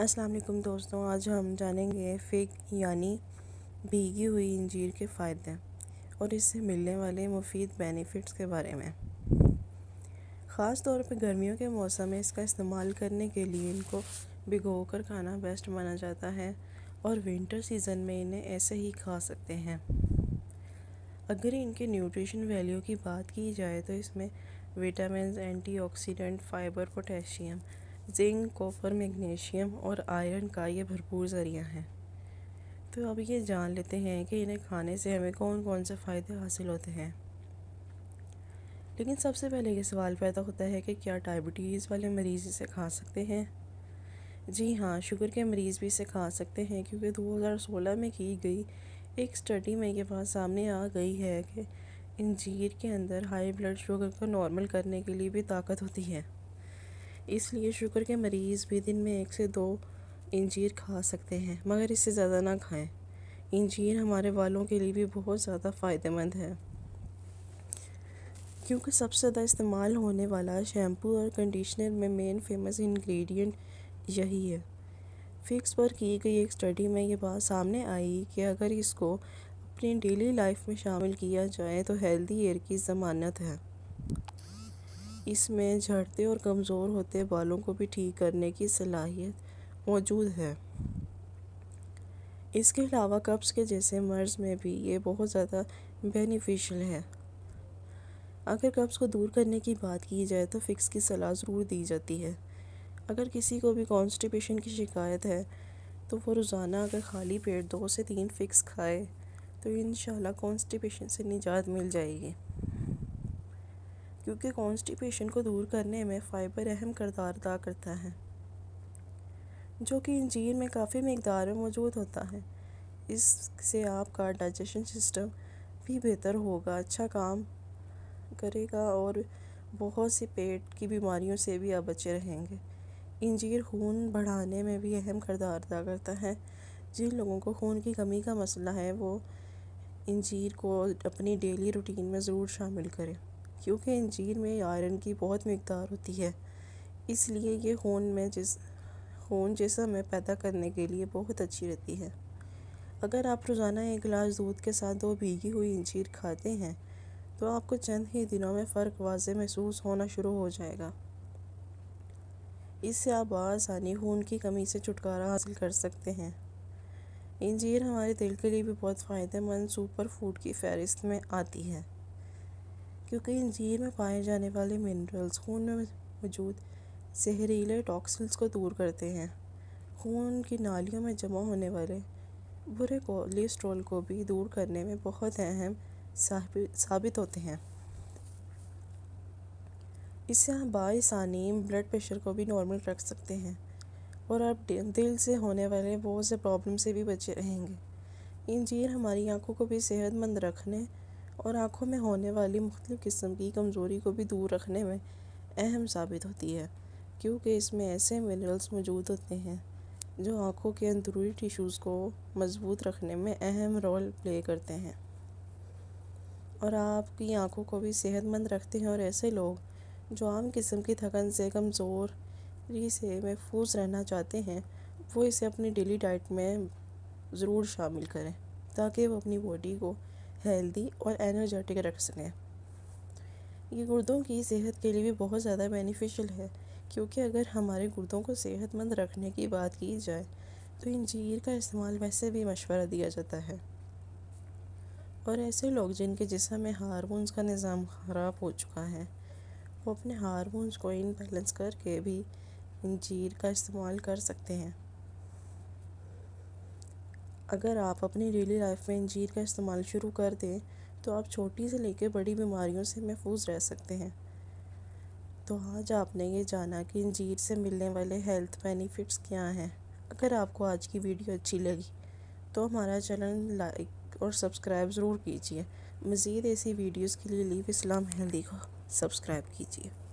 अस्सलाम वालेकुम दोस्तों आज हम जानेंगे फिग यानी भीगी हुई इंजीर के फ़ायदे और इससे मिलने वाले मुफीद बेनिफिट्स के बारे में ख़ास तौर पर गर्मियों के मौसम में इसका इस्तेमाल करने के लिए इनको भिगो कर खाना बेस्ट माना जाता है और विंटर सीज़न में इन्हें ऐसे ही खा सकते हैं अगर इनके न्यूट्रिशन वैल्यू की बात की जाए तो इसमें vitamin oxidant fibre potassium zinc copper magnesium और आयरन का ये भरपूर ज़रिया है तो अब ये जान लेते हैं कि इन्हें खाने से हमें कौन कौन से फ़ायदे हासिल होते हैं लेकिन सबसे पहले ये सवाल पैदा होता है कि क्या डायबिटीज़ वाले मरीज़ इसे खा सकते हैं जी हाँ शुगर के मरीज़ भी इसे खा सकते हैं क्योंकि 2016 में की गई एक स्टडी में ये बात सामने आ गई है कि इंजीर के अंदर हाई ब्लड शुगर को नॉर्मल करने के लिए भी ताकत होती है इसलिए शुगर के मरीज़ भी दिन में एक से दो इंजीर खा सकते हैं मगर इससे ज़्यादा ना खाएं इंजीर हमारे बालों के लिए भी बहुत ज़्यादा फ़ायदेमंद है क्योंकि सबसे ज़्यादा इस्तेमाल होने वाला शैम्पू और कंडीशनर में मेन फेमस इंग्रेडिएंट यही है फिक्स पर की गई एक स्टडी में ये बात सामने आई कि अगर इसको अपनी डेली लाइफ में शामिल किया जाए तो हेल्दी एयर की ज़मानत है इसमें झड़ते और कमज़ोर होते बालों को भी ठीक करने की सलाहियत मौजूद है इसके अलावा कब्ज़ के जैसे मर्ज़ में भी ये बहुत ज़्यादा बेनिफिशियल है अगर कब्ज़ को दूर करने की बात की जाए तो फ़िक्स की सलाह ज़रूर दी जाती है अगर किसी को भी कॉन्स्टिपेशन की शिकायत है तो वो रोज़ाना अगर खाली पेट दो से तीन फ़िक्स खाए तो इन कॉन्स्टिपेशन से निजात मिल जाएगी क्योंकि कॉन्स्टिपेशन को दूर करने में फ़ाइबर अहम करदार अदा करता है जो कि इंजीर में काफ़ी मकदार में मौजूद होता है इससे आपका डाइजेशन सिस्टम भी बेहतर होगा अच्छा काम करेगा और बहुत सी पेट की बीमारियों से भी आप बचे रहेंगे इंजीर खून बढ़ाने में भी अहम करदार अदा करता है जिन लोगों को खून की कमी का मसला है वो इंजीर को अपनी डेली रूटीन में ज़रूर शामिल करें क्योंकि इंजीर में आयरन की बहुत मकदार होती है इसलिए ये खून में जिस खून जैसा में पैदा करने के लिए बहुत अच्छी रहती है अगर आप रोज़ाना एक गिलास दूध के साथ दो भीगी हुई इंजीर खाते हैं तो आपको चंद ही दिनों में फ़र्क वाज महसूस होना शुरू हो जाएगा इससे आप आसानी खून की कमी से छुटकारा हासिल कर सकते हैं इंजीर हमारे दिल के लिए भी बहुत फ़ायदेमंद सुपर फूड की फहरिस्त में आती है क्योंकि अंजीर में पाए जाने वाले मिनरल्स खून में मौजूद जहरीले टॉक्सिन्स को दूर करते हैं खून की नालियों में जमा होने वाले बुरे कोलेस्ट्रॉल को भी दूर करने में बहुत अहम साबित होते हैं इससे आप बासानी ब्लड प्रेशर को भी नॉर्मल रख सकते हैं और आप दिल से होने वाले बहुत से प्रॉब्लम से भी बचे रहेंगे इंजीर हमारी आंखों को भी सेहतमंद रखने और आँखों में होने वाली मुख्तु किस्म की कमज़ोरी को भी दूर रखने में अहम साबित होती है क्योंकि इसमें ऐसे मिनरल्स मौजूद होते हैं जो आँखों के अंदरूनी टिश्यूज़ को मजबूत रखने में अहम रोल प्ले करते हैं और आपकी आँखों को भी सेहतमंद रखते हैं और ऐसे लोग जो आम किस्म की थकन से कमज़ोरी से महफूज रहना चाहते हैं वो इसे अपनी डेली डाइट में ज़रूर शामिल करें ताकि वो अपनी बॉडी को हेल्दी और एनर्जेटिक रख सकें ये गुर्दों की सेहत के लिए भी बहुत ज़्यादा बेनिफिशियल है क्योंकि अगर हमारे गुर्दों को सेहतमंद रखने की बात की जाए तो इंजीर का इस्तेमाल वैसे भी मशवरा दिया जाता है और ऐसे लोग जिनके जिसम में हारमोन्स का निज़ाम ख़राब हो चुका है वो अपने हारमोन्स को इनबैलेंस करके भी इंजीर का इस्तेमाल कर सकते हैं अगर आप अपनी डेली लाइफ में इंजीर का इस्तेमाल शुरू कर दें तो आप छोटी से लेकर बड़ी बीमारियों से महफूज रह सकते हैं तो आज आपने ये जाना कि इंजीर से मिलने वाले हेल्थ बेनिफिट्स क्या हैं अगर आपको आज की वीडियो अच्छी लगी तो हमारा चैनल लाइक और सब्सक्राइब ज़रूर कीजिए मज़ीद ऐसी वीडियोज़ के लिए लीव इस्लाम हेल्दी को सब्सक्राइब कीजिए